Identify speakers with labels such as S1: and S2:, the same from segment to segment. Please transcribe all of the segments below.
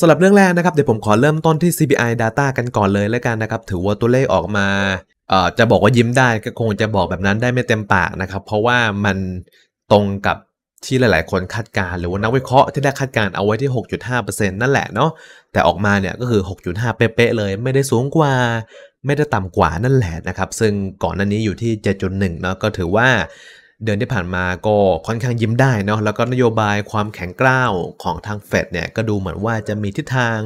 S1: สำหรับเรื่องแรกนะครับเดี๋ยวผมขอเริ่มต้นที่ c p i Data กันก่อนเลยแล้วกันนะครับถือว่าตัวเลขออกมาเอ่อจะบอกว่ายิ้มได้ก็คงจะบอกแบบนั้นได้ไม่เต็มปากนะครับเพราะว่ามันตรงกับที่หลายๆคนคาดการ หรือว่านักวิเคราะห์ที่ได้คาดการ เอาไว้ที่ 6.5%นั่นแหละเนาะแต่ออกมาเนี่ยก็คือ 6.5 เป๊ะๆ เลยไม่ได้สูงกว่า ไม่ได้ต่ำกว่านั่นแหละนะครับซึ่งก่อนหน้านี้อยู่ที่7.1เนาะก็ถือว่าเดือนที่ผ่านมาก็ค่อนข้างยิ้มได้เนาะแล้วก็นโยบายความแข็งกร้าวของทางเฟดเนี่ยก็ดูเหมือนว่าจะมีทิศทาง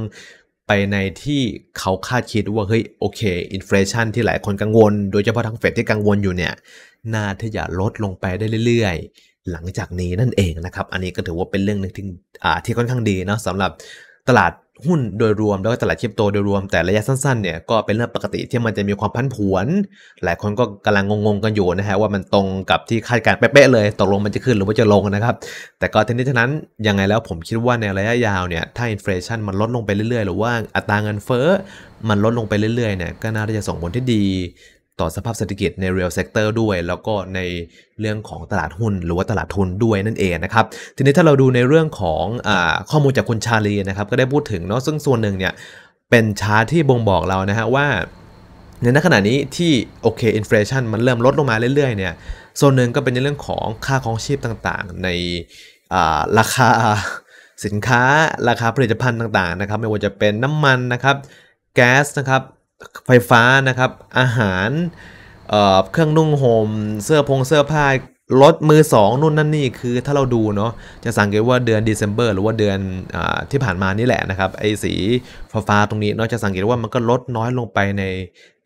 S1: ไปในที่เขาคาดคิดว่าเฮ้ยโอเคอินฟลชันที่หลายคนกังวลโดยเฉพาะทางเฟดที่กังวลอยู่เนี่ยน่าที่จะลดลงไปได้เรื่อยๆหลังจากนี้นั่นเองนะครับอันนี้ก็ถือว่าเป็นเรื่องนึงที่ที่ค่อนข้างดีเนาะสำหรับตลาดหุ้นโดยรวมแล้วก็ตลาดคริปโตโดยรวมแต่ระยะสั้นๆเนี่ยก็เป็นเรื่องปกติที่มันจะมีความพันผวน หลายคนก็กำลังงงๆกันอยู่นะฮะว่ามันตรงกับที่คาดการณ์เป๊ะๆเลยตกลงมันจะขึ้นหรือว่าจะลงนะครับ แต่ก็ทั้งนี้ทั้งนั้น ยังไงแล้วผมคิดว่าในระยะยาวเนี่ยถ้าอินฟลชันมันลดลงไปเรื่อยๆ หรือว่าอัตราเงินเฟ้อมันลดลงไปเรื่อยๆเนี่ยก็น่าจะส่งผลที่ดีต่อสภาพเศรษฐกิจใน real sector ด้วย แล้วก็ในเรื่องของตลาดหุ้นหรือว่าตลาดทุนด้วยนั่นเองนะครับทีนี้ถ้าเราดูในเรื่องของอข้อมูลจากคุณชาลีนะครับก็ได้พูดถึงเนาะซึ่งส่วนหนึ่งเนี่ยเป็นชาร์ตที่บ่งบอกเรานะฮะว่า ในขณะนี้ที่โอเคอินฟลชันมันเริ่มลดลงมาเรื่อยๆเนี่ย ส่วนหนึ่งก็เป็นในเรื่องของค่าของชีพต่างๆ ในราคาสินค้าราคาผลิตภัณฑ์ต่างๆนะครับไม่ว่าจะเป็นน้ำมันนะครับแก๊สนะครับไฟฟ้านะครับ อาหารเเครื่องนุ่งหม่มเสื้อพงเสื้อผ้ารถมือสองนู่นนั่นนี่คือถ้าเราดูเนาะจะสังเกตว่าเดือนเดซ e m b e r หรือว่าเดือนอที่ผ่านมานี่แหละนะครับ ไอ้สี ฟ้าตรงนี้เนาะจะสังเกตว่ามันก็ลดน้อยลงไปใน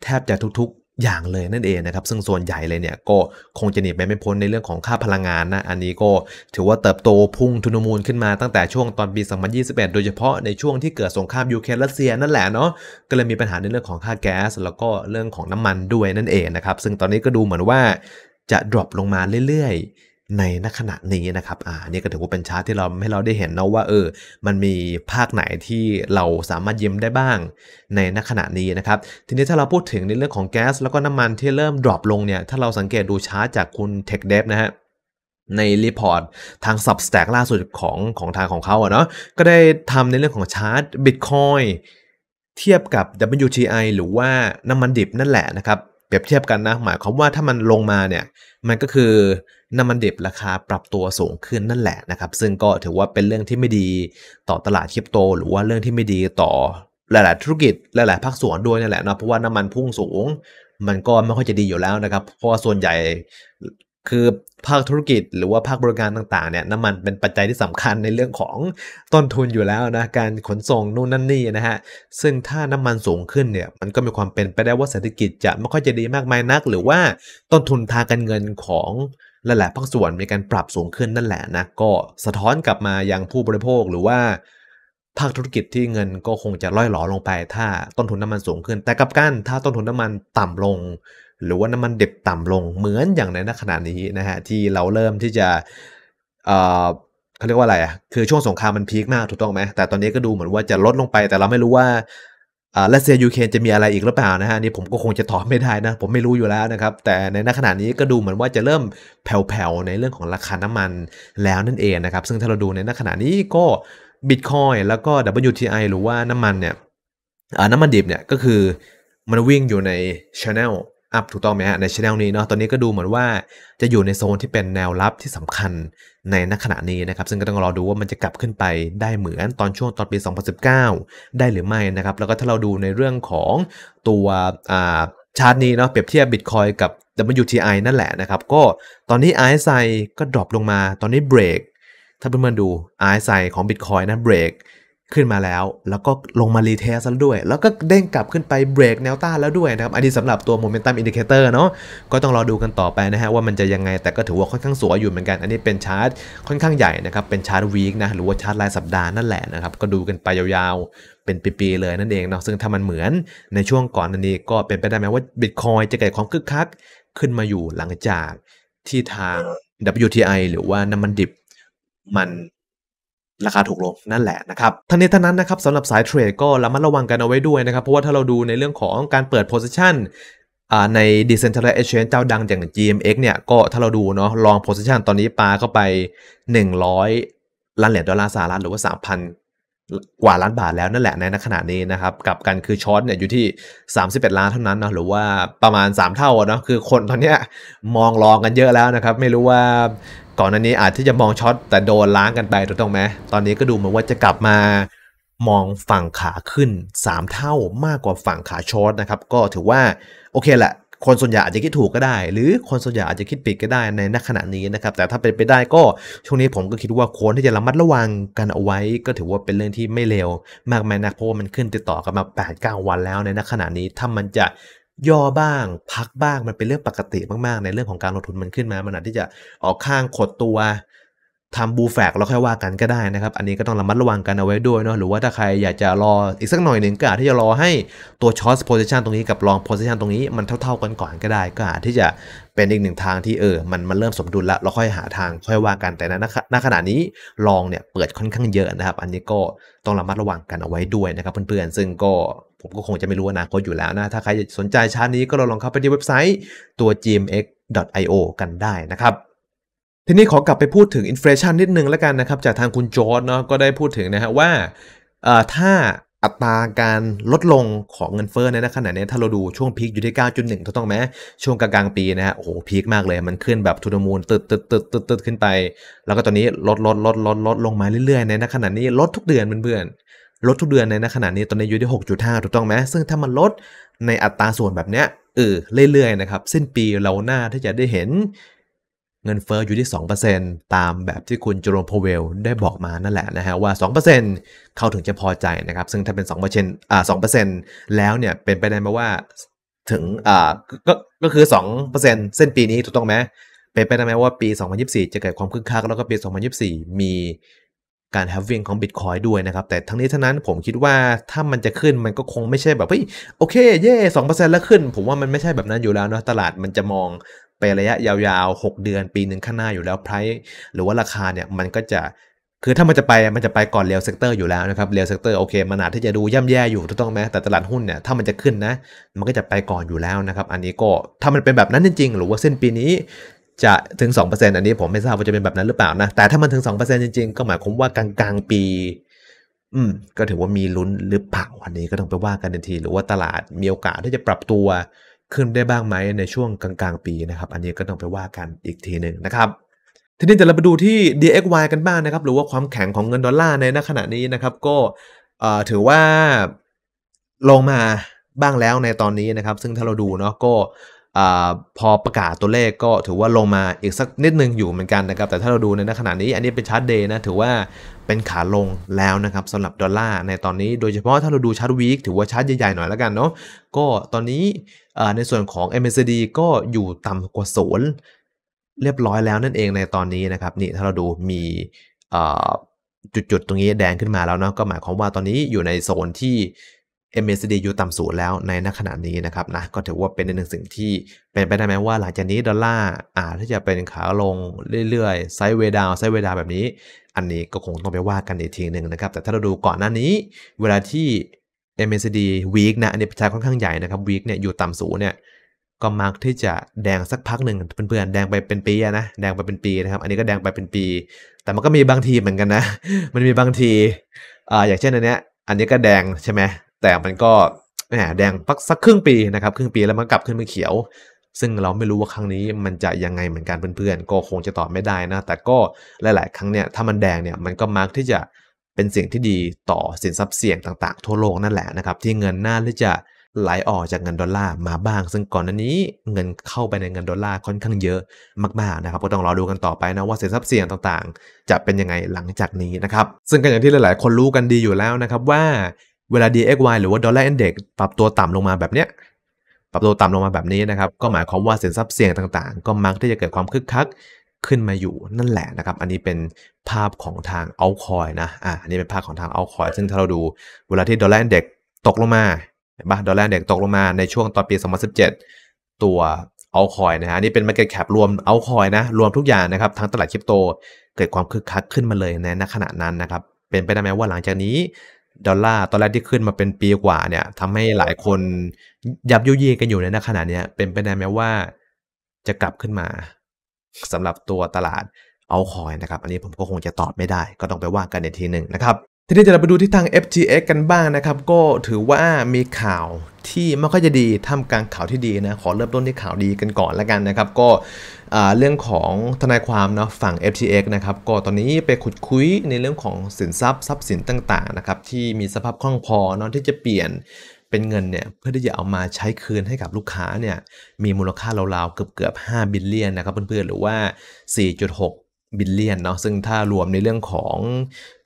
S1: แทบจะทุกๆอย่างเลยนั่นเองนะครับซึ่งส่วนใหญ่เลยเนี่ยก็คงจะหนีไปไม่พ้นในเรื่องของค่าพลังงานนะอันนี้ก็ถือว่าเติบโตพุ่งทุนมูลขึ้นมาตั้งแต่ช่วงตอนปี 2021 โดยเฉพาะในช่วงที่เกิดสงครามยูเครนรัสเซียนั่นแหละเนาะก็เลยมีปัญหาในเรื่องของค่าแก๊สแล้วก็เรื่องของน้ำมันด้วยนั่นเองนะครับซึ่งตอนนี้ก็ดูเหมือนว่าจะดรอปลงมาเรื่อยในณขณะนี้นะครับ อ่านี่ก็ถือว่าเป็นชาร์ตที่เราให้เราได้เห็นนะว่าเออ มันมีภาคไหนที่เราสามารถยิ้มได้บ้าง ในณขณะนี้นะครับ ทีนี้ถ้าเราพูดถึงในเรื่องของแก๊สแล้วก็น้ำมันที่เริ่มดรอปลงเนี่ย ถ้าเราสังเกตดูชาร์ตจากคุณ t e c h d e นะฮะในรีพอร์ตทาง Substack ล่าสุดของของทางของเขาอะเนาะ ก็ได้ทำในเรื่องของชาร์ต Bitcoin เทียบกับ WTI หรือว่าน้ำมันดิบนั่นแหละนะครับเปรียบเทียบกันนะหมายความว่าถ้ามันลงมาเนี่ยมันก็คือน้ำมันดิบราคาปรับตัวสูงขึ้นนั่นแหละนะครับ ซึ่งก็ถือว่าเป็นเรื่องที่ไม่ดีต่อตลาดคริปโต หรือว่าเรื่องที่ไม่ดีต่อหลายๆ ธุรกิจหลาย ๆภาคส่วนด้วยนั่นแหละนะเพราะว่าน้ำมันพุ่งสูง มันก็ไม่ค่อยจะดีอยู่แล้วนะครับ เพราะว่าส่วนใหญ่คือภาคธุรกิจ หรือว่าภาคบริการต่างๆเนี่ยน้ำมันเป็นปัจจัยที่สำคัญในเรื่องของต้นทุนอยู่แล้วนะการขนส่งนู่นนั่นนี่นะฮะซึ่งถ้าน้ำมันสูงขึ้นเนี่ย มันก็มีความเป็นไปได้ว่าเศรษฐกิจจะไม่ค่อยจะดีมากมายนัก หรือว่าต้นทุนทางการเงินของหละแหละภาคส่วนมีการปรับสูงขึ้นนั่นแหละนะก็สะท้อนกลับมายังผู้บริโภคหรือว่าภาคธุรกิจที่เงินก็คงจะล่อยหลอลงไปถ้าต้นทุนน้ามันสูงขึ้น แต่กับกันถ้าต้นทุนน้ามันต่ำลง หรือว่าน้ำมันเด็บต่ำลงเหมือนอย่างในขณะนี้นะฮะที่เราเริ่มที่จะเเขาเรียกว่าอะไรอ่ะคือช่วงสงครามมันพีคมากถูกต้องไหมแต่ตอนนี้ก็ดูเหมือนว่าจะลดลงไป แต่เราไม่รู้ว่ารัสเซียยูเครนจะมีอะไรอีกหรือเปล่านะฮะนี่ผมก็คงจะตอบไม่ได้นะผมไม่รู้อยู่แล้วนะครับแต่ในขณะนี้ก็ดูเหมือนว่าจะเริ่มแผ่วๆในเรื่องของราคาน้ำมันแล้วนั่นเองนะครับ ซึ่งถ้าเราดูในขณะนี้ก็บิตคอยแล้วก็ WTI หรือว่าน้ำมันเนี่ยน้ำมันดิบเนี่ยก็คือมันวิ่งอยู่ใน Channel อัพถูกต้องไหมฮะ ในช anel นี้เนาะ ตอนนี้ก็ดูเหมือนว่าจะอยู่ในโซนที่เป็นแนวรับที่สำคัญในณขณะนี้นะครับ ซึ่งก็ต้องรอดูว่ามันจะกลับขึ้นไปได้เหมือนตอนช่วงตอนปี 2019 ได้หรือไม่นะครับ แล้วก็ถ้าเราดูในเรื่องของตัวชาร์ตนี้เนาะเปรียบเทียบบิตคอยกับ WTI นั่นแหละนะครับ ก็ตอนนี้ RSI ก็ดรอปลงมาตอนนี้เบรกถ้าเพื่อนๆดู RSI ของ Bitcoin นะเบรกขึ้นมาแล้วแล้วก็ลงมารีเทสแล้วด้วย แล้วก็เด้งกลับขึ้นไปเบรกแนวต้านแล้วด้วยนะครับ อันนี้สำหรับตัวโมเมนตัมอินดิเคเตอร์เนาะก็ต้องรอดูกันต่อไปนะฮะว่ามันจะยังไงแต่ก็ถือว่าค่อนข้างสวยอยู่เหมือนกัน อันนี้เป็นชาร์ตค่อนข้างใหญ่นะครับ เป็นชาร์ตวีคนะ หรือว่าชาร์ตรายสัปดาห์นั่นแหละนะครับ ก็ดูกันไปยาวๆเป็นปีๆเลยนั่นเองเนาะซึ่งถ้ามันเหมือนในช่วงก่อนอันนี้ก็เป็นไปได้ไหมว่าบิตคอยจะเกิดความคึกคักขึ้นมาอยู่หลังจากที่ทาง WTI หรือว่าน้ำมันดิบมันราคาถูกลงนั่นแหละนะครับทั้งนี้ทั้งนั้นนะครับสำหรับสายเทรดก็ระมัดระวังกันเอาไว้ด้วยนะครับ เพราะว่าถ้าเราดูในเรื่องของการเปิด position ใน Decentralized Exchange เจ้าดังอย่าง GMX เนี่ยก็ถ้าเราดูเนาะลอง position ตอนนี้ปลาเข้าไป 100 ล้านเหรียญดอลลาร์สหรัฐหรือว่า 3,000 กว่าล้านบาทแล้วนั่นแหละในขณะนี้นะครับกับกันคือช็อตเนี่ยอยู่ที่31ล้านเท่านั้นนะ หรือว่าประมาณ3เท่าเนาะคือคนตอนนี้มองลองกันเยอะแล้วนะครับไม่รู้ว่าก่อนหน้านี้อาจที่จะมองช็อตแต่โดนล้างกันไปถูกต้องไหมตอนนี้ก็ดูเหมือนว่าจะกลับมามองฝั่งขาขึ้น 3 เท่ามากกว่าฝั่งขาช็อตนะครับก็ถือว่าโอเคแหละ คนส่วนใหญ่อาจจะคิดถูกก็ได้หรือคนส่วนใหญ่อาจจะคิดผิดก็ได้ในณขณะนี้นะครับแต่ถ้าเป็นไปได้ก็ช่วงนี้ผมก็คิดว่าควรที่จะระมัดระวังกันเอาไว้ ก็ถือว่าเป็นเรื่องที่ไม่เลวมากมายนักเพราะว่ามันขึ้น ติดต่อกันมา 8 9 วันแล้วในณขณะนี้ถ้ามันจะย่อบ้าง พักบ้างมันเป็นเรื่องปกติมากๆ ในเรื่องของการลงทุนมันขึ้นมา มันอาจที่จะออกข้างขดตัวทำบูแฟกแล้วค่อยว่ากันก็ได้นะครับ อันนี้ก็ต้องระมัดระวังกันเอาไว้ด้วยเนาะหรือว่าถ้าใครอยากจะรออีกสักหน่อยหนึ่งก็อาจที่จะรอให้ตัวช็อตโพซิชันตรงนี้กับลองโพซิชันตรงนี้มันเท่า ๆ กันก่อนก็ได้ก็อาจที่จะเป็นอีกหนึ่งทางที่เออ มันมันเริ่มสมดุลแล้วเราค่อยหาทางค่อยว่ากันแต่นะณขณะนี้ลองเนี่ยเปิดค่อนข้างเยอะนะครับอันนี้ก็ต้องระมัดระวังกันเอาไว้ด้วยนะครับเพื่อนๆซึ่งก็มก็คงจะไม่รู้อนาคตอยู่แล้วนะ ถ้าใครสนใจชาร์ตนี้ก็ลองเข้าไปที่เว็บไซต์ตัว gmx.io กันได้นะครับ ทีนี้ขอกลับไปพูดถึงอินฟลชันนิดนึงแล้วกันนะครับ จากทางคุณจอร์ดเนาะ ก็ได้พูดถึงนะฮะว่า ถ้าอัตราการลดลงของเงินเฟ้อในขณะนี้ ถ้าเราดูช่วงพีคอยู่ที่ 9.1 ถูกต้องไหม ช่วงกลางๆปีนะฮะ โอ้โห พีคมากเลย มันขึ้นแบบทุนมูลตึดตึดตึดตึดตึดขึ้นไป แล้วก็ตอนนี้ลดลดลดลดลดลงมาเรื่อยๆ ในขณะนี้ลดทุกเดือนเพื่อนลดทุกเดือนในขณะนี้ตอนนี้อยู่ที่6.5ถูกต้องไหมซึ่งถ้ามันลดในอัตราส่วนแบบเนี้ยเออเรื่อยๆนะครับสิ้นปีเราหน้าที่จะได้เห็น เงินเฟอ้ออยู่ที่2%ตามแบบที่คุณจูโรมโพเวลได้บอกมานั่นแหละนะฮะว่า 2%เขาถึงจะพอใจนะครับ ซึ่งถ้าเป็น2%อ่า2%แล้วเนี่ยเป็นไปได้ไหมว่าถึงอ่าก็ก็คือ2%เส้นปีนี้ถูกต้องไหมเป็นไปได้ไหมว่า ปี 2024จะเกิดความคึกคักแล้วก็ปี 2024 มีการแฮฟวิ่งของ Bitcoin ด้วยนะครับ แต่ทั้งนี้ทั้งนั้นผมคิดว่าถ้ามันจะขึ้นมันก็คงไม่ใช่แบบเฮ้ยโอเคเย่สองเปอร์เซ็นต์แล้วขึ้น ผมว่ามันไม่ใช่แบบนั้นอยู่แล้วนะตลาดมันจะมองไประยะยาวๆ 6 เดือนปีหนึ่งข้างหน้าอยู่แล้วไพร์หรือว่าราคาเนี่ย มันก็จะคือถ้ามันจะไปมันจะไปก่อนเรียวเซกเตอร์อยู่แล้วนะครับเรียวเซกเตอร์โอเคมันอาจที่จะดูย่ำแย่อยู่ถูกต้องไหมแต่ตลาดหุ้นเนี่ยถ้ามันจะขึ้นนะมันก็จะไปก่อนอยู่แล้วนะครับอันนี้ก็ถ้ามันเป็นแบบนั้นจริงๆ หรือว่าเส้นปีนี้จะถึง 2%อันนี้ผมไม่ทราบว่าจะเป็นแบบนั้นหรือเปล่านะแต่ถ้ามันถึง 2%จริงๆ ก็หมายความว่ากลางกลางปี อืมก็ถือว่ามีลุ้นหรือเปล่าอันนี้ก็ต้องไปว่ากันทันที หรือว่าตลาดมีโอกาสที่จะปรับตัวขึ้นได้บ้างไหมในช่วงกลางๆปีนะครับอันนี้ก็ต้องไปว่ากันอีกทีหนึ่งนะครับ ทีนี้เดีเราไปดูที่ DXY กันบ้างนะครับหรือว่าความแข็งของเงินดอลลาร์ในณขณะนี้นะครับ ก็ถือว่าลงมาบ้างแล้วในตอนนี้นะครับ ซึ่งถ้าเราดูเนาะก็อพอประกาศตัวเลขก็ถือว่าลงมาอีกสักนิดนึงอยู่เหมือนกันนะครับแต่ถ้าเราดูในขณะนี้อันนี้เป็นชาร์ตเดย์นะถือว่าเป็นขาลงแล้วนะครับสำหรับดอลลาร์ในตอนนี้ โดยเฉพาะถ้าเราดูชาร์ตวีคถือว่าชาร์ตใหญ่ๆหน่อยแล้วกันเนาะก็ตอนนี้ในส่วนของ MACD ก็อยู่ต่ำกว่าศูนย์เรียบร้อยแล้วนั่นเองในตอนนี้นะครับนี่ถ้าเราดูมีจุดๆตรงนี้แดงขึ้นมาแล้วเนาะก็หมายความว่าตอนนี้อยู่ในโซนที่ MACD อยู่ต่ำสูงแล้วในณขณะนี้นะครับนะ ก็ถือว่าเป็นหนึ่งสิ่งที่เป็นไปได้ไหมว่าหลังจากนี้ ดอลลาร์อาจจะเป็นขาลงเรื่อยๆไซด์เวดาวไซด์เวดาวแบบนี้ อันนี้ก็คงต้องไปว่ากันอีกทีหนึ่งนะครับ แต่ถ้าเราดูก่อนหน้านี้ เวลาที่ m อ c d week นะอันนี้ชาร์าค่อนข้างใหญ่นะครับ week เนี่ยอยู่ต่ำสูงเนี่ยก็มักที่จะแดงสักพักหนึ่งเพื่อนๆแดงไปเป็นปีนะแดงไปเป็นปีนะครับอันนี้ก็แดงไปเป็นปี แต่มันก็มีบางทีเหมือนกันนะมันมีบางทีอ่าอย่างเช่นอันเนี้ยอันนี้ก็แดงใช่ไหมแต่มันก็แหมแดงสักครึ่งปีนะครับครึ่งปีแล้วมันกลับขึ้นมาเขียวซึ่งเราไม่รู้ว่าครั้งนี้มันจะยังไงเหมือนกันเพื่อนๆก็คงจะตอบไม่ได้นะแต่ก็หลาย ๆ ครั้งเนี่ยถ้ามันแดงเนี่ยมันก็มักที่จะเป็นสิ่งที่ดีต่อสินทรัพย์เสี่ยงต่าง ๆ ทั่วโลกนั่นแหละนะครับที่เงินน่าที่จะไหลออกจากเงินดอลลาร์มาบ้าง ซึ่งก่อนหน้านี้เงินเข้าไปในเงินดอลลาร์ค่อนข้างเยอะมากๆนะครับก็ต้องรอดูกันต่อไปนะว่าสินทรัพย์เสี่ยงต่างๆ จะเป็นยังไงหลังจากนี้นะครับซึ่งกันอย่างที่หลาย ๆ คนรู้กันดีอยู่แล้วนะครับว่าเวลา DXY หรือว่า Dollar Index ปรับตัวต่ำลงมาแบบเนี้ยปรับตัวต่ำลงมาแบบนี้นะครับก็หมายความว่าสินทรัพย์เสี่ยงต่างๆ ก็มักที่จะเกิดความคึกคักขึ้นมาอยู่นั่นแหละนะครับอันนี้เป็นภาพของทางเอาคอยนะอ่าอันนี้เป็นภาพของทางเอาคอยซึ่งถ้าเราดูเวลาที่ร์อินเด็กซ์ตกลงมาเห็นปะร์อินเด็กซ์ตกลงมาในช่วงตอนปี 2017 ตัวเอาคอยนะฮะนี่เป็น market cap รวมเอาคอยนะ รวมทุกอย่างนะครับ ทั้งตลาดคริปโตเกิดความคึกคักขึ้นมาเลยในขณะนั้นนะครับเป็นไปได้ไหมว่าหลังจากนี้ดอลลาร์ตอนแรกที่ขึ้นมาเป็นปีกว่าเนี่ยทำให้หลายคนยับยุยี่กันอยู่ในขณะนี้เป็นไปได้ไหมว่าจะกลับขึ้นมาสำหรับตัวตลาดเอาคอยนะครับ อันนี้ผมก็คงจะตอบไม่ได้ก็ต้องไปว่ากันในทีหนึ่งนะครับทีนี้จะเราไปดูที่ทาง FTX กันบ้างนะครับ ก็ถือว่ามีข่าวที่ไม่ค่อยจะดีท่ามกลางข่าวที่ดีนะขอเริ่มต้นที่ข่าวดีกันก่อนละกันนะครับก็เรื่องของทนายความเนาะฝั่ง FTX นะครับก็ตอนนี้ไปขุดคุยในเรื่องของสินทรัพย์ทรัพย์สินต่างๆนะครับที่มีสภาพคล่องพอเนาะที่จะเปลี่ยนเป็นเงินเนี่ยเพื่อที่จะเอามาใช้คืนให้กับลูกค้าเนี่ยมีมูลค่าราวๆเกือบเกือบ5บิลเลียนนะครับเพื่อนๆหรือว่า 4.6บิลเลียนเนาะซึ่งถ้ารวมในเรื่องของ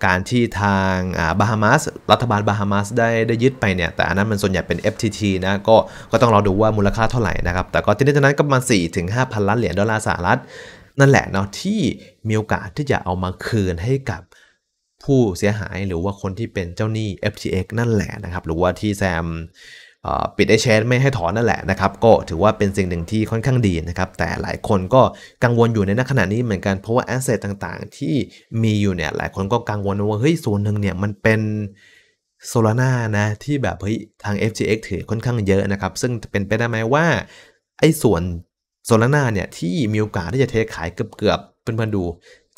S1: การที่ทางบาฮามาสรัฐบาลบาฮามาสได้ได้ยึดไปเนี่ยแต่อันนั้นมันส่วนใหญ่เป็น FTT นะก็ก็ต้องรอดูว่ามูลค่าเท่าไหร่นะครับแต่ก็ที่นี้ทั้งนั้นก็ประมาณ4ถึงห้าพันล้านเหรียญดอลลาร์สหรัฐ นั่นแหละเนาะที่มีโอกาสที่จะเอามาคืนให้กับผู้เสียหายหรือว่าคนที่เป็นเจ้าหนี้ FTX นั่นแหละนะครับหรือว่าที่แซมปิดไอเชนไม่ให้ถอนนั่นแหละนะครับก็ถือว่าเป็นสิ่งหนึ่งที่ค่อนข้างดีนะครับ แต่หลายคนก็กังวลอยู่ในขณะนี้เหมือนกันเพราะว่าแอสเซทต่างๆ ที่มีอยู่เนี่ยหลายคนก็กังวลว่าเฮ้ยส่วนหนึ่งเนี่ยมันเป็นโซลาร่านะที่แบบเฮ้ยทาง FGX ถือค่อนข้างเยอะนะครับ ซึ่งเป็นไปได้ไหมว่าไอ้ส่วนโซลาร่าเนี่ยที่มีโอกาสที่จะเทขายเกือบๆเพื่อนๆดู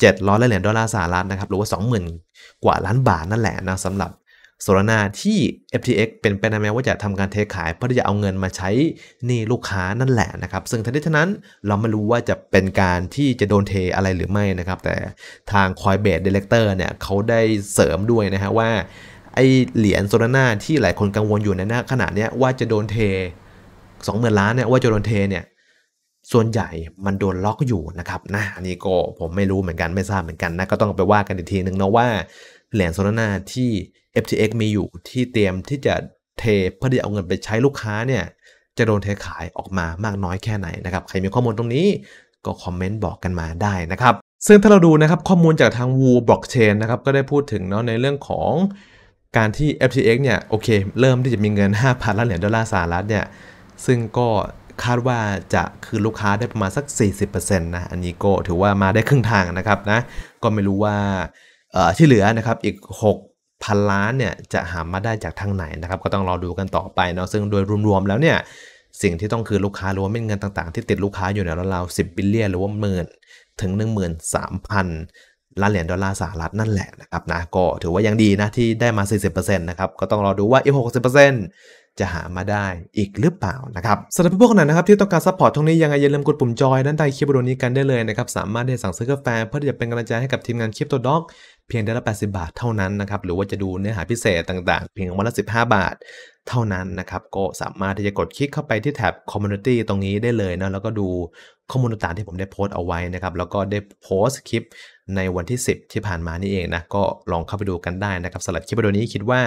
S1: 700ล้านเหรียญดอลลาร์สหรัฐนะครับหรือว่า 20,000กว่าล้านบาทนั่นแหละนะสำหรับโซลานาที่ FTX เป็นไปได้ไหมว่าจะทำการเทขาย เพื่อที่จะเอาเงินมาใช้นี่ลูกค้านั่นแหละนะครับ ซึ่งทันีทีนั้นเราไม่รู้ว่าจะเป็นการที่จะโดนเทอะไรหรือไม่นะครับ แต่ทาง Coinbase Director เนี่ยเขาได้เสริมด้วยนะฮะว่า ไอเหรียญโซลานาที่หลายคนกังวลอยู่ในหน้าขณะนี้ว่าจะโดนเท2มื่นล้านเนี่ยว่าจะโดนเทเนี่ยส่วนใหญ่มันโดนล็อกอยู่นะครับนะอันนี้ก็ผมไม่รู้เหมือนกันไม่ทราบเหมือนกันนะก็ต้องไปว่ากันอีกทีนึงเนาะว่าเหรียญโซลานาที่ FTX มีอยู่ที่เตรียมที่จะเทเพื่อที่เอาเงินไปใช้ลูกค้าเนี่ย จะโดนเทขายออกมามากน้อยแค่ไหนนะครับ ใครมีข้อมูลตรงนี้ก็คอมเมนต์บอกกันมาได้นะครับ ซึ่งถ้าเราดูนะครับข้อมูลจากทาง w ู o Blockchain นะครับก็ได้พูดถึงเนาะในเรื่องของการที่ FTX เนี่ยโอเค เริ่มที่จะมีเงิน5,000ล้านเหรียญดอลลาร์สหรัฐเนี่ยซึ่งก็คาดว่าจะคืนลูกค้าได้ประมาณสัก 40%นะอันนี้ก็ถือว่ามาได้ครึ่งทางนะครับนะก็ไม่รู้ว่าที่เหลือนะครับอีก 6พันล้านเนี่ยจะหามาได้จากทางไหนนะครับก็ต้องรอดูกันต่อไปเนาะซึ่งโดยรวม ๆ แล้วเนี่ยสิ่งที่ต้องคือลูกค้ารวเมเงินต่าง ๆที่ติดลูกค้าอยู่เนี่ยราวๆสิบบิลเลียนหรือว่าหมื่นถึง 13,000 ล้านเหรียญดอลลาร์สหรัฐนั่นแหละนะครับนะก็ถือว่ายังดีนะ ที่ได้มา 40%นะครับ ก็ต้องรอดูว่าอีก 60%จะหามาได้อีกหรือเปล่านะครับสำหรับพวกนั้นนะครับที่ต้องการซัพพอร์ตตรงนี้ยังไงอย่าลืมกดปุ่มจอยด้านใต้คลิปวิดีโอนี้กันได้เลยนะครับสามารถได้สั่งซื้อกาแฟเพื่อจะเป็นกำลังใจให้กับทีมงานคลิปตัวด็อกเพียงเดือนละ 80 บาทเท่านั้นนะครับ หรือว่าจะดูเนื้อหาพิเศษต่างๆ เพียงวันละ 15 บาทเท่านั้นนะครับ ก็สามารถที่จะกดคลิกเข้าไปที่แท็บ Community ตรงนี้ได้เลยนะแล้วก็ดูข้อมูลต่างๆที่ผมได้โพสต์เอาไว้นะครับ แล้วก็ได้โพสต์คลิปในวันที่ 10 ที่ผ่านมานี่เองนะ ก็ลองเข้าไปดูกันได้นะครับสำหรับคลิปวิดีโอนี้คิดว่า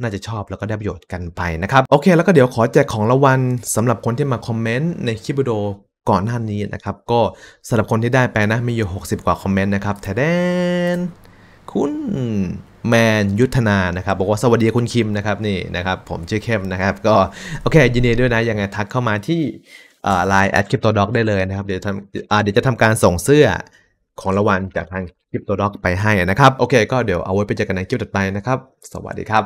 S1: น่าจะชอบแล้วก็ได้ประโยชน์กันไปนะครับ โอเค แล้วก็เดี๋ยวขอแจกของรางวัลสำหรับคนที่มาคอมเมนต์ในคลิปวิดีโอก่อนหน้านี้นะครับ ก็สำหรับคนที่ได้ไปนะ มีอยู่ 60 กว่าคอมเมนต์นะครับแทนคุณแมนยุทธนานะครับ บอกว่าสวัสดีคุณคิมนะครับนี่นะครับผมชื่อเข้มนะครับ ก็โอเคยินดีด้วยนะยังไงทักเข้ามาที่ไลน์แอดคริปโตด็อกได้เลยนะครับเดี๋ยวทำเดี๋ยวจะทำการส่งเสื้อของรางวัลจากทางคริปโตด็อกไปให้นะครับ โอเคก็เดี๋ยวเอาไว้ไปเจอกันในคลิปต่อไปนะครับ สวัสดีครับ